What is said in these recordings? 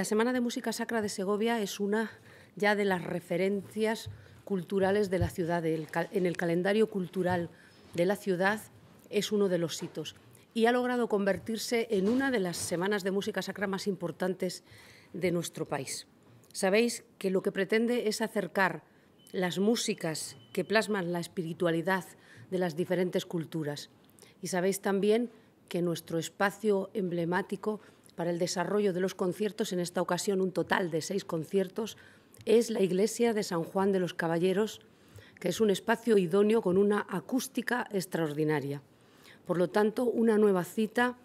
la Semana de Música Sacra de Segovia es una ya de las referencias culturales de la ciudad. En el calendario cultural de la ciudad es uno de los hitos y ha logrado convertirse en una de las semanas de música sacra más importantes de nuestro país. Sabéis que lo que pretende es acercar las músicas que plasman la espiritualidad de las diferentes culturas. Y sabéis también que nuestro espacio emblemático para el desarrollo de los conciertos, en esta ocasión un total de seis conciertos, es la iglesia de San Juan de los Caballeros, que es un espacio idóneo con una acústica extraordinaria. Por lo tanto, una nueva cita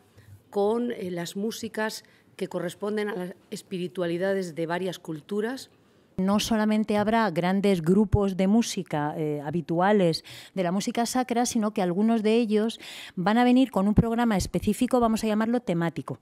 con eh, las músicas que corresponden a las espiritualidades de varias culturas no solamente habrá grandes grupos de música eh, habituales de la música sacra, sino que algunos de ellos van a venir con un programa específico, vamos a llamarlo temático.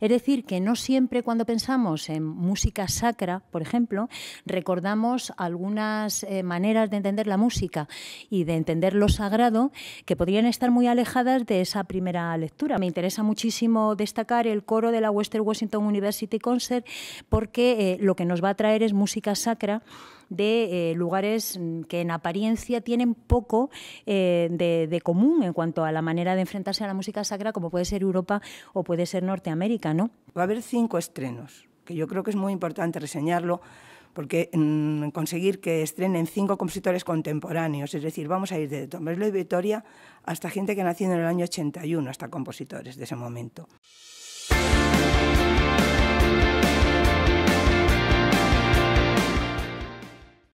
Es decir, que no siempre cuando pensamos en música sacra, por ejemplo, recordamos algunas eh, maneras de entender la música y de entender lo sagrado que podrían estar muy alejadas de esa primera lectura. Me interesa muchísimo destacar el coro de la Western Washington University Concert porque eh, lo que nos va a traer es música sacra de eh, lugares mm, que en apariencia tienen poco eh, de, común en cuanto a la manera de enfrentarse a la música sacra, como puede ser Europa o puede ser Norteamérica, ¿no? Va a haber cinco estrenos, que yo creo que es muy importante reseñarlo, porque mm, conseguir que estrenen cinco compositores contemporáneos, es decir, vamos a ir desde Tomás de Vitoria hasta gente que nació en el año 81, hasta compositores de ese momento.